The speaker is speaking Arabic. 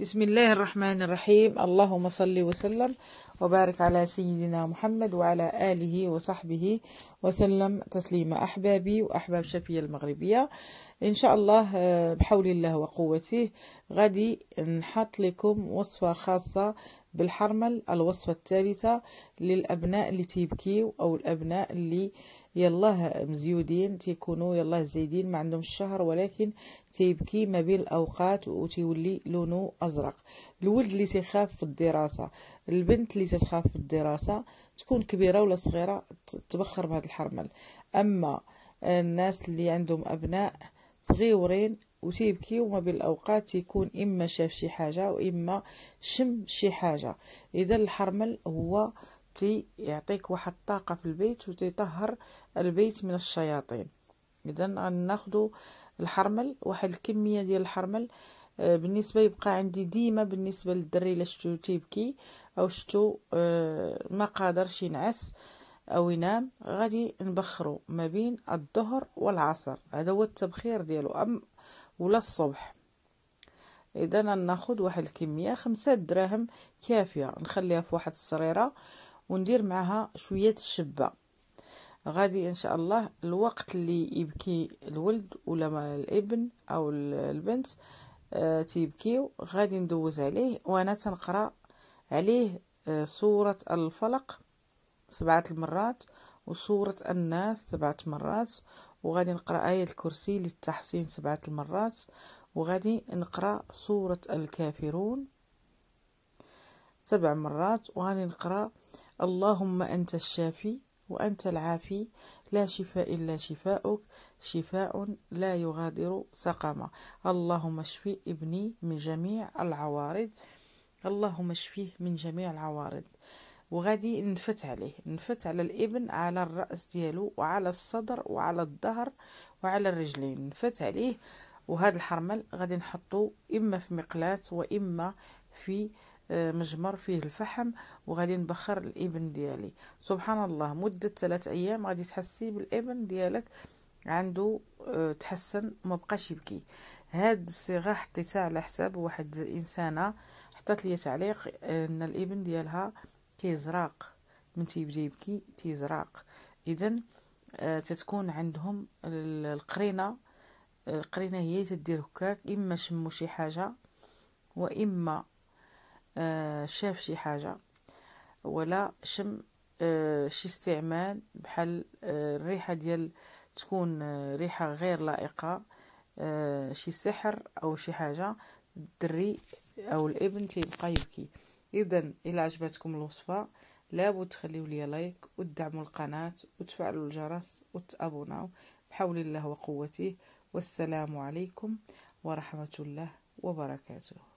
بسم الله الرحمن الرحيم اللهم صل وسلم وبارك على سيدنا محمد وعلى آله وصحبه وسلم تسليم أحبابي وأحباب شفية المغربية إن شاء الله بحول الله وقوته غادي نحط لكم وصفة خاصة بالحرمل الوصفة الثالثة للأبناء اللي تيبكيو أو الأبناء اللي يلاه مزيودين تيكونوا يلاه زايدين ما عندهم الشهر ولكن تيبكي ما بين الاوقات وتيولي لونه ازرق الولد اللي تيخاف في الدراسه البنت اللي تتخاف في الدراسه تكون كبيره ولا صغيره تبخر بهذا الحرمل اما الناس اللي عندهم ابناء صغيورين وتيبكي وما بين الاوقات يكون اما شاف شي حاجه واما شم شي حاجه اذا الحرمل هو تي يعطيك واحد الطاقة في البيت وتيطهر البيت من الشياطين اذا غناخدو الحرمل واحد الكمية ديال الحرمل آه، بالنسبة يبقى عندي ديما بالنسبة للدري الا شتو تيبكي او شتو آه، ما قادرش ينعس او ينام غادي نبخرو ما بين الظهر والعصر هذا هو التبخير ديالو ام ولا الصبح اذا ناخذ واحد الكميه خمسة دراهم كافيه نخليها في واحد السريره وندير معها شويه الشبه غادي ان شاء الله الوقت اللي يبكي الولد ولا الابن او البنت آه تيبكيو غادي ندوز عليه وانا تنقرا عليه آه سوره الفلق سبعه المرات وسوره الناس سبعه مرات وغادي نقرا ايه الكرسي للتحسين سبعه المرات وغادي نقرا سوره الكافرون سبع مرات وغادي نقرا اللهم انت الشافي وانت العافي لا شفاء الا شفاؤك شفاء لا يغادر سقما اللهم اشفي ابني من جميع العوارض اللهم اشفيه من جميع العوارض وغادي نفت عليه نفت على الابن على الراس ديالو وعلى الصدر وعلى الظهر وعلى الرجلين نفت عليه وهذا الحرمل غادي نحطو اما في مقلاه واما في آه، مجمر فيه الفحم وغادي نبخر الابن ديالي سبحان الله مده ثلاث ايام غادي تحسي بالابن ديالك عنده آه، تحسن ما بقاش يبكي هاد الصيغه حطيتها على حساب واحد الانسانه حطت لي تعليق آه، ان الابن ديالها تيزراق من تيبدا يبكي تيزراق اذا تتكون عندهم القرينه القرينه هي تدير هكاك اما شمو شي حاجه واما آه، شاف شي حاجة ولا شم آه، شي استعمال بحال آه، الريحة ديال تكون ريحة غير لائقة شي سحر أو شي حاجة الدري أو الابن تيبقى يبكي إذا الى عجبتكم الوصفة لابد تخليو لي لايك وتدعموا القناة وتفعلوا الجرس وتابوناو بحول الله وقوته والسلام عليكم ورحمة الله وبركاته